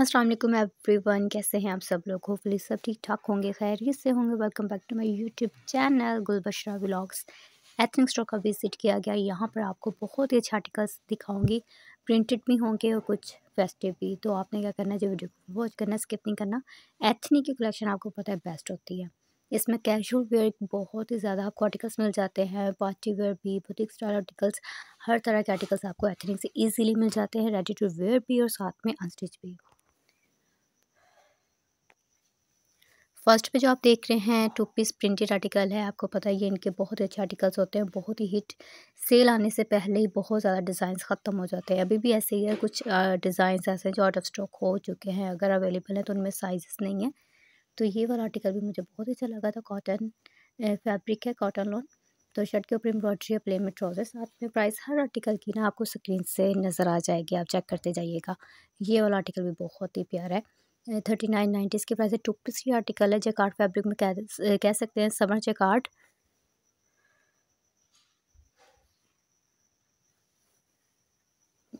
अस्सलाम वालेकुम एवरीवन कैसे हैं आप सब लोग होपली सब ठीक ठाक होंगे खैरियत से होंगे welcome back to my YouTube channel Gulbashra vlogs ethnic store का विज़िट किया गया यहाँ पर आपको बहुत ही अच्छा आर्टिकल्स दिखाऊंगी प्रिंटेड भी होंगे और कुछ फेस्टिव भी तो आपने क्या करना है जो वीडियो वॉच करना स्किप नहीं करना एथनिक की कलेक्शन आपको पता है बेस्ट होती है इसमें कैजुअल वेयर बहुत ही ज़्यादा आपको आर्टिकल्स मिल जाते हैं पार्टी वेयर भी बुटीक स्टाइल आर्टिकल्स हर तरह के आर्टिकल्स आपको एथनिक से ईजिली मिल जाते हैं रेडी टू वेयर भी और साथ में अनस्टिच भी फर्स्ट पे जो आप देख रहे हैं टू पीस प्रिंटेड आर्टिकल है आपको पता है ये इनके बहुत ही अच्छे आर्टिकल्स होते हैं बहुत ही हिट सेल आने से पहले ही बहुत ज़्यादा डिज़ाइंस ख़त्म हो जाते हैं अभी भी ऐसे ही है कुछ डिज़ाइंस ऐसे जो आउट ऑफ स्टॉक हो चुके हैं अगर अवेलेबल है तो उनमें साइज़ नहीं है तो ये वाला आर्टिकल भी मुझे बहुत ही अच्छा लगा था कॉटन फैब्रिक है कॉटन लॉन तो शर्ट के ऊपर एम्ब्रॉयड्री है प्लेन में ट्राउज़र साथ में प्राइस हर आर्टिकल की ना आपको स्क्रीन से नज़र आ जाएगी आप चेक करते जाइएगा ये वाला आर्टिकल भी बहुत ही प्यारा है थर्टी नाइन नाइन्टी इसके प्राइस है टू टू थ्री आर्टिकल है जैकार्ड फैब्रिक में कह कह सकते हैं समर जैकार्ड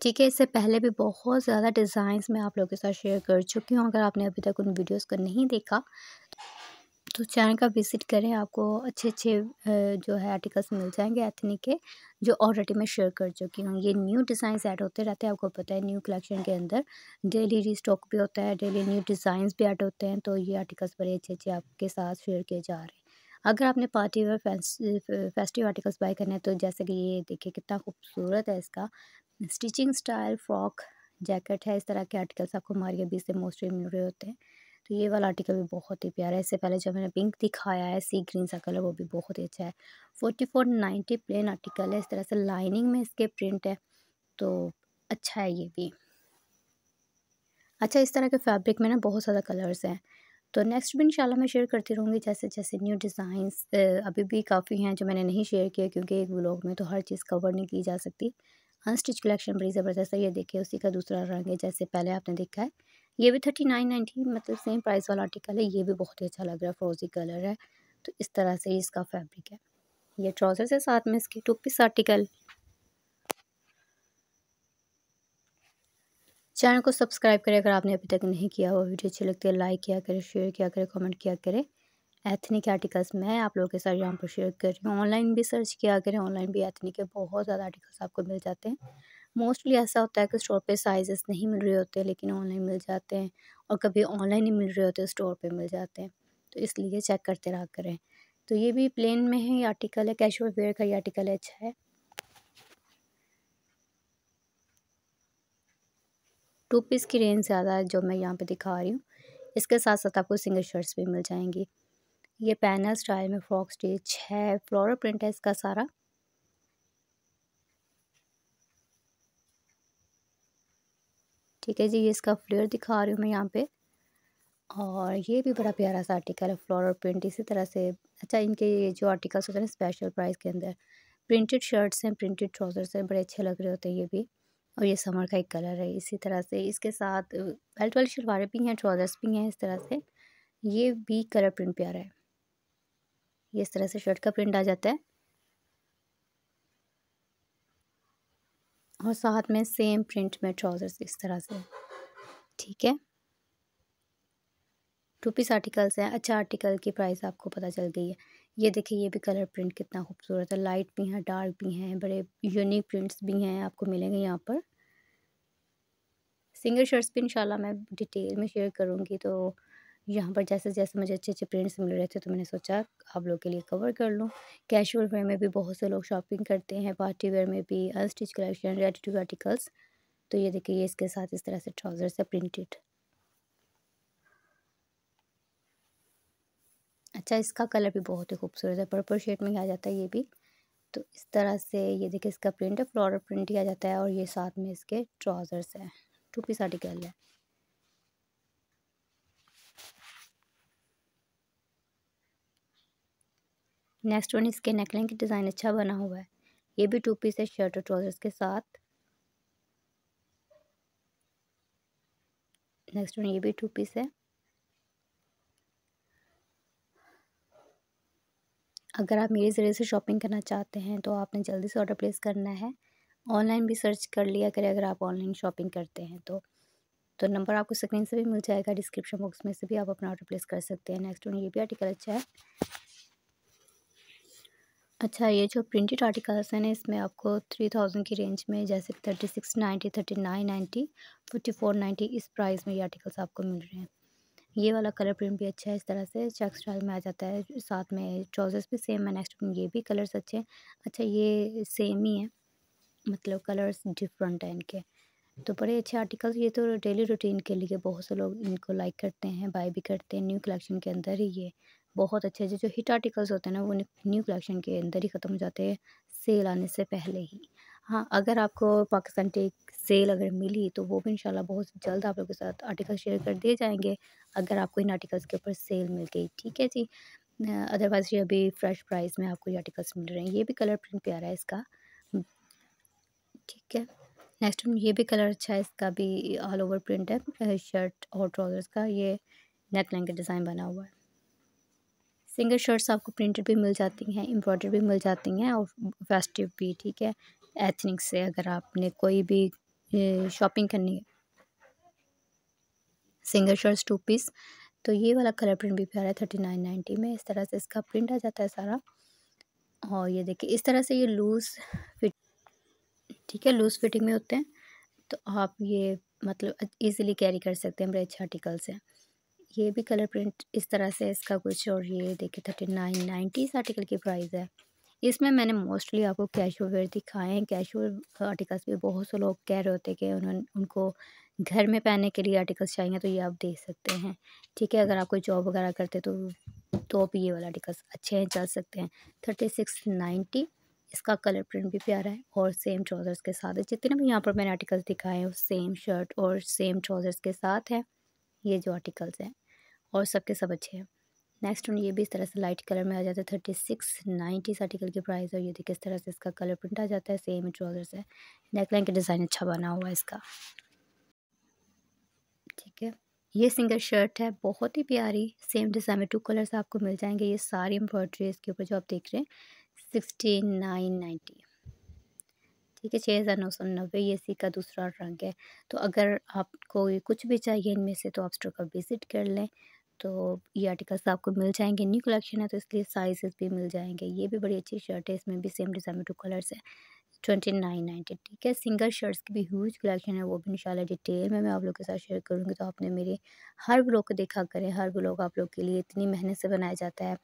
ठीक है इससे पहले भी बहुत ज़्यादा डिज़ाइंस मैं आप लोगों के साथ शेयर कर चुकी हूँ अगर आपने अभी तक उन वीडियोस को नहीं देखा तो तो चैनल का विज़िट करें आपको अच्छे अच्छे जो है आर्टिकल्स मिल जाएंगे एथनिक के जो ऑलरेडी मैं शेयर कर चुकी हूँ ये न्यू डिज़ाइंस ऐड होते रहते हैं आपको पता है न्यू कलेक्शन के अंदर डेली रीस्टॉक भी होता है डेली न्यू डिज़ाइंस भी ऐड होते हैं तो ये आर्टिकल्स बड़े अच्छे अच्छे आपके साथ शेयर किए जा रहे हैं अगर आपने party wear festive articles buy करने हैं तो जैसे कि ये देखिए कितना खूबसूरत है इसका स्टिचिंग स्टाइल फ्रॉक जैकेट है इस तरह के आर्टिकल्स आपको हमारे अभी से मोस्टली मिल रहे होते हैं तो ये वाला आर्टिकल भी बहुत ही प्यारा है इससे पहले जब मैंने पिंक दिखाया है सी ग्रीन सा कलर वो भी बहुत ही अच्छा है forty four ninety plain article है इस तरह से लाइनिंग में इसके प्रिंट है तो अच्छा है ये भी अच्छा इस तरह के फैब्रिक में ना बहुत ज़्यादा कलर्स हैं तो नेक्स्ट भी इंशाल्लाह मैं शेयर करती रहूँगी जैसे जैसे न्यू डिज़ाइंस अभी भी काफ़ी हैं जो मैंने नहीं शेयर किया क्योंकि एक ब्लॉग में तो हर चीज़ कवर नहीं की जा सकती अनस्टिच कलेक्शन बड़ी ज़बरदस्त है ये देखिए उसी का दूसरा रंग है जैसे पहले आपने देखा है ये भी थर्टी नाइन नाइन्टी मतलब सेम प्राइस वाला आर्टिकल है ये भी बहुत ही अच्छा लग रहा है फ्रोजी कलर है तो इस तरह से इसका फैब्रिक है ये ट्राउजर है साथ में इसके टू पीस आर्टिकल चैनल को सब्सक्राइब करें अगर आपने अभी तक नहीं किया वो वीडियो अच्छी लगती है लाइक किया करें शेयर किया करें कमेंट किया करें एथनिक आर्टिकल्स मैं आप लोगों के साथ यहाँ पर शेयर कर रही हूँ ऑनलाइन भी सर्च किया करें ऑनलाइन भी एथनिक के बहुत ज़्यादा आर्टिकल्स आपको मिल जाते हैं मोस्टली ऐसा होता है कि स्टोर पे साइजेस नहीं मिल रहे होते लेकिन ऑनलाइन मिल जाते हैं और कभी ऑनलाइन ही मिल रहे होते स्टोर पे मिल जाते हैं तो इसलिए चेक करते रहा करें तो ये भी प्लेन में है ये आर्टिकल है कैशअल वेयर का ये आर्टिकल है अच्छा है टू पीस की रेंज ज़्यादा है जो मैं यहाँ पर दिखा रही हूँ इसके साथ साथ आपको सिंगल शर्ट्स भी मिल जाएंगी ये पैनल स्टाइल में फ्रॉक स्टिच है फ्लोरल प्रिंट है इसका सारा ठीक है जी ये इसका फ्लेयर दिखा रही हूँ मैं यहाँ पे और ये भी बड़ा प्यारा सा आर्टिकल है फ्लोर और प्रिंट इसी तरह से अच्छा इनके ये जो आर्टिकल्स होते हैं स्पेशल प्राइस के अंदर प्रिंटेड शर्ट्स हैं प्रिंटेड ट्राउज़र्स हैं बड़े अच्छे लग रहे होते हैं ये भी और ये समर का एक कलर है इसी तरह से इसके साथ बेल्ट वाली शलवारें भी हैं ट्राउज़र्स भी हैं इस तरह से ये भी कलर प्रिंट प्यारा है ये इस तरह से शर्ट का प्रिंट आ जाता है और साथ में सेम प्रिंट में ट्राउज़र्स इस तरह से ठीक है टू पीस आर्टिकल्स हैं अच्छा आर्टिकल की प्राइस आपको पता चल गई है ये देखिए ये भी कलर प्रिंट कितना खूबसूरत है लाइट भी हैं डार्क भी हैं बड़े यूनिक प्रिंट्स भी हैं आपको मिलेंगे यहाँ पर सिंगल शर्ट्स भी इंशाल्लाह मैं डिटेल में शेयर करूँगी तो यहाँ पर जैसे जैसे मुझे अच्छे अच्छे प्रिंट्स मिल रहे थे तो मैंने सोचा आप लोग के लिए कवर कर लूँ कैशुअल वेयर में भी बहुत से लोग शॉपिंग करते हैं पार्टी वेयर में भी unstitch collection ready to articles तो ये देखिए ये इसके साथ इस तरह से ट्राउज़र्स है प्रिंटेड अच्छा इसका कलर भी बहुत ही खूबसूरत है पर्पल शेड में आ जाता है ये भी तो इस तरह से ये देखिए इसका प्रिंट है फ्लॉर प्रिंट किया जाता है और ये साथ में इसके ट्राउज़र्स है टू पीस आर्टिकल है नेक्स्ट वन इसके नेकलाइन की डिज़ाइन अच्छा बना हुआ है ये भी टू पीस है शर्ट और ट्राउजर्स के साथ नेक्स्ट वन ये भी टू पीस है अगर आप मेरे ज़रिए से शॉपिंग करना चाहते हैं तो आपने जल्दी से ऑर्डर प्लेस करना है ऑनलाइन भी सर्च कर लिया करें अगर आप ऑनलाइन शॉपिंग करते हैं तो तो नंबर आपको स्क्रीन से भी मिल जाएगा डिस्क्रिप्शन बॉक्स में से भी आप अपना ऑर्डर प्लेस कर सकते हैं नेक्स्ट वन ये भी आर्टिकल अच्छा है अच्छा ये जो प्रिंटेड आर्टिकल्स हैं ना इसमें आपको थ्री थाउजेंड की रेंज में जैसे thirty six ninety thirty nine ninety forty four ninety इस प्राइस में ये आर्टिकल्स आपको मिल रहे हैं ये वाला कलर प्रिंट भी अच्छा है इस तरह से चेक स्टाइल में आ जाता है साथ में ट्राउजर्स भी सेम है नेक्स्ट ये भी कलर्स अच्छे हैं अच्छा ये सेम ही है मतलब कलर्स डिफरेंट हैं इनके तो बड़े अच्छे आर्टिकल्स ये तो डेली रूटीन के लिए बहुत से लोग इनको लाइक करते हैं बाय भी करते हैं न्यू कलेक्शन के अंदर ही ये बहुत अच्छे अच्छे जो हिट आर्टिकल्स होते हैं ना वो न्यू कलेक्शन के अंदर ही ख़त्म हो जाते हैं सेल आने से पहले ही हाँ अगर आपको पाकिस्तान टेक सेल अगर मिली तो वो भी इंशाल्लाह बहुत जल्द आप लोगों के साथ आर्टिकल शेयर कर दिए जाएंगे अगर आपको इन आर्टिकल्स के ऊपर सेल मिल गई ठीक है जी अदरवाइज़ ये अभी फ़्रेश प्राइस में आपको ये आर्टिकल्स मिल रहे हैं ये भी कलर प्रिंट प्यारा है इसका हम्म। ठीक है नेक्स्ट ये भी कलर अच्छा है इसका भी ऑल ओवर प्रिंट है शर्ट और ट्राउज़र्स का ये नेक लाइन का डिज़ाइन बना हुआ है सिंगल शर्ट्स आपको प्रिंटेड भी मिल जाती हैं एम्ब्रॉयडर भी मिल जाती हैं और फेस्टिव भी ठीक है एथनिक से अगर आपने कोई भी शॉपिंग करनी है सिंगल शर्ट्स टू पीस तो ये वाला कलर प्रिंट भी प्यारा है थर्टी नाइन नाइन्टी में इस तरह से इसका प्रिंट आ जाता है सारा और ये देखिए इस तरह से ये लूज़ फिट ठीक है लूज़ फिटिंग में होते हैं तो आप ये मतलब इजीली कैरी कर सकते हैं बड़े अच्छे आर्टिकल्स हैं ये भी कलर प्रिंट इस तरह से इसका कुछ और ये देखिए थर्टी नाइन नाइन्टी इस आर्टिकल की प्राइस है इसमें मैंने मोस्टली आपको कैशो वेयर दिखाए हैं कैशुअल आर्टिकल्स भी बहुत से लोग कह रहे होते हैं कि उन्होंने उनको घर में पहनने के लिए आर्टिकल्स चाहिए तो ये आप देख सकते हैं ठीक है अगर आप कोई जॉब वगैरह करते तो तो भी ये वाला आर्टिकल्स अच्छे हैं चल सकते हैं थर्टी सिक्स नाइन्टी इसका कलर प्रिंट भी प्यारा है और सेम ट्राउज़र्स के साथ है जितने भी यहाँ पर मैंने आर्टिकल्स दिखाए हैं सेम शर्ट और सेम ट्राउज़र्स के साथ हैं ये जो आर्टिकल्स हैं और सबके सब अच्छे हैं नेक्स्ट ये भी इस तरह से लाइट कलर में आ जाता है थर्टी सिक्स नाइन्टी आर्टिकल की प्राइस और ये देखिए इस तरह से इसका कलर प्रिंट आ जाता है सेम ट्राउजर्स है नेकलाइन का डिज़ाइन अच्छा बना हुआ है इसका ठीक है ये सिंगल शर्ट है बहुत ही प्यारी सेम डिज़ाइन में टू कलर्स आपको मिल जाएंगे ये सारी एम्ब्रॉयड्री इसके ऊपर जो आप देख रहे हैं सिक्सटी नाइन ठीक है छः हज़ार नौ सौ नब्बे ये सी का दूसरा रंग है तो अगर आपको कुछ भी चाहिए इनमें से तो आप स्टोर का विज़िट कर लें तो ये आर्टिकल्स आपको मिल जाएंगे न्यू कलेक्शन है तो इसलिए साइजेस भी मिल जाएंगे ये भी बड़ी अच्छी शर्ट है इसमें भी सेम डिज़ाइन में टू कलर्स है ट्वेंटी नाइन नाइन्टी ठीक है सिंगल शर्ट्स की भी ह्यूज कलेक्शन है वो भी इंशाल्लाह डिटेल में मैं आप लोग के साथ शेयर करूँगी तो आपने मेरे हर ब्लॉग को देखा करें हर ब्लॉग आप लोग के लिए इतनी मेहनत से बनाया जाता है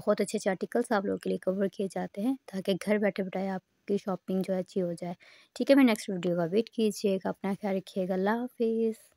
बहुत अच्छे अच्छे आर्टिकल्स आप लोग के लिए कवर किए जाते हैं ताकि घर बैठे बैठाए आपकी शॉपिंग जो है अच्छी हो जाए ठीक है मैं नेक्स्ट वीडियो का वेट कीजिएगा अपना ख्याल रखिएगा अल्लाह हाफिज़